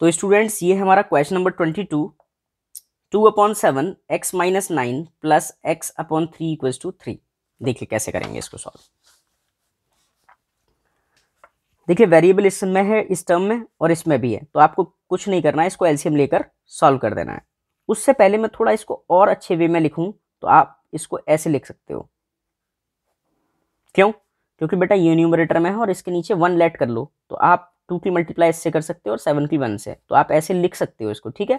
तो स्टूडेंट्स ये हमारा question number twenty two two upon seven x minus nine plus x upon three equal to three देखिए कैसे करेंगे इसको सॉल्व देखिए वेरिएबल इसमें है इस टर्म में और इसमें भी है तो आपको कुछ नहीं करना है इसको एलसीएम लेकर सॉल्व कर देना है उससे पहले मैं थोड़ा इसको और अच्छे वे में लिखूं तो आप इसको ऐसे लिख सकते हो क्यों क्योंकि बेटा ये न्यूमरेटर में है और इसके नीचे वन लेट कर लो तो आप टू की मल्टीप्लाई इससे कर सकते हो और सेवन की वन से तो आप ऐसे लिख सकते हो इसको ठीक है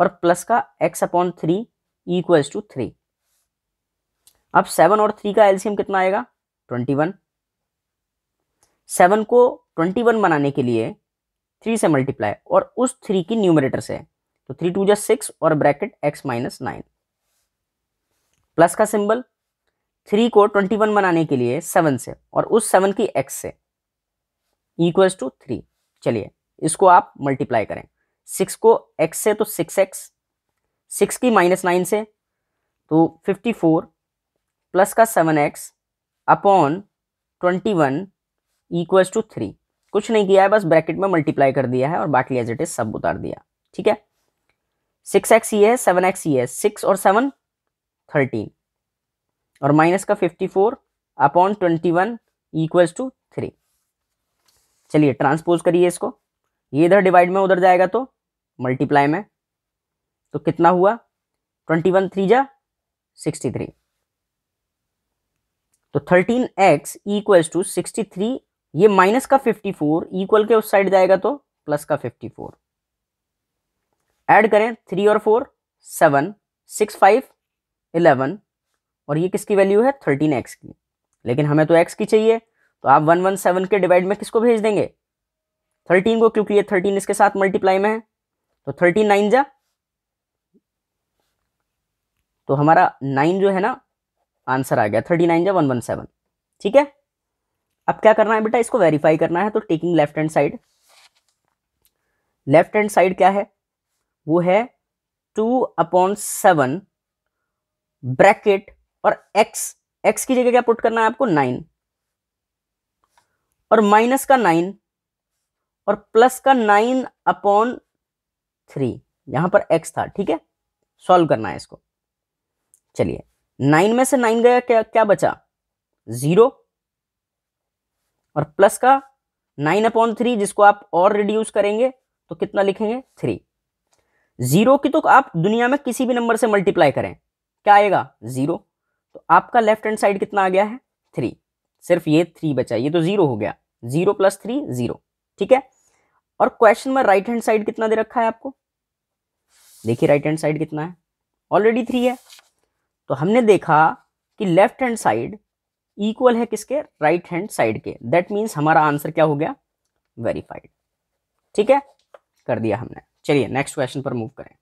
और प्लस का x upon three equals to three अब सेवन और थ्री का एलसीएम कितना आएगा ट्वेंटी वन सेवन को ट्वेंटी वन बनाने के लिए थ्री से मल्टीप्लाई और उस थ्री की न्यूमरेटर से तो थ्री टू जस्ट सिक्स और bracket x minus nine plus का सिंबल थ्री को ट्वेंटी वन बनाने के लिए सेवन से और उस सेवन की एक्स से इक्वल्स टू थ्री चलिए इसको आप मल्टीप्लाई करें सिक्स को एक्स से तो सिक्स एक्स सिक्स की माइनस नाइन से तो फिफ्टी फोर प्लस का seven x upon twenty one equals to three कुछ नहीं किया है बस ब्रैकेट में मल्टीप्लाई कर दिया है और बाकी एज इट इज सब उतार दिया ठीक है सिक्स एक्स ये है सेवन एक्स ये है सिक्स और सेवन थर्टीन और माइनस का fifty four upon twenty one equals to चलिए ट्रांसपोज करिए इसको ये इधर डिवाइड में उधर जाएगा तो मल्टीप्लाई में तो कितना हुआ ट्वेंटी वन थ्री जा सिक्सटी थ्री तो thirteen x equals to sixty three ये माइनस का फिफ्टी फोर इक्वल के उस साइड जाएगा तो प्लस का फिफ्टी फोर एड करें थ्री और four seven six five eleven और ये किसकी वैल्यू है थर्टीन एक्स की लेकिन हमें तो एक्स की चाहिए तो आप वन वन सेवन के डिवाइड में किसको भेज देंगे थर्टीन को क्योंकि ये थर्टीन इसके साथ मल्टीप्लाई में है तो थर्टीन नाइन जा तो हमारा नाइन जो है ना आंसर आ गया थर्टी नाइन जा वन वन सेवन ठीक है अब क्या करना है बेटा इसको वेरीफाई करना है तो taking left hand side left hand side क्या है वो है टू अपॉन सेवन ब्रैकेट और एक्स एक्स की जगह क्या पुट करना है आपको नाइन और माइनस का नाइन और प्लस का नाइन अपॉन थ्री यहां पर एक्स था ठीक है सॉल्व करना है इसको चलिए नाइन में से नाइन गया क्या क्या बचा जीरो और प्लस का नाइन अपॉन थ्री जिसको आप और रिड्यूस करेंगे तो कितना लिखेंगे थ्री जीरो की तो आप दुनिया में किसी भी नंबर से मल्टीप्लाई करें क्या आएगा जीरो तो आपका लेफ्ट हैंड साइड कितना आ गया है थ्री सिर्फ ये थ्री बचा ये तो जीरो हो गया जीरो प्लस थ्री जीरो ठीक है और क्वेश्चन में राइट हैंड साइड कितना दे रखा है आपको देखिए राइट हैंड साइड कितना है ऑलरेडी थ्री है तो हमने देखा कि लेफ्ट हैंड साइड इक्वल है किसके राइट हैंड साइड के दैट मीन्स हमारा आंसर क्या हो गया वेरीफाइड ठीक है कर दिया हमने चलिए नेक्स्ट क्वेश्चन पर मूव करें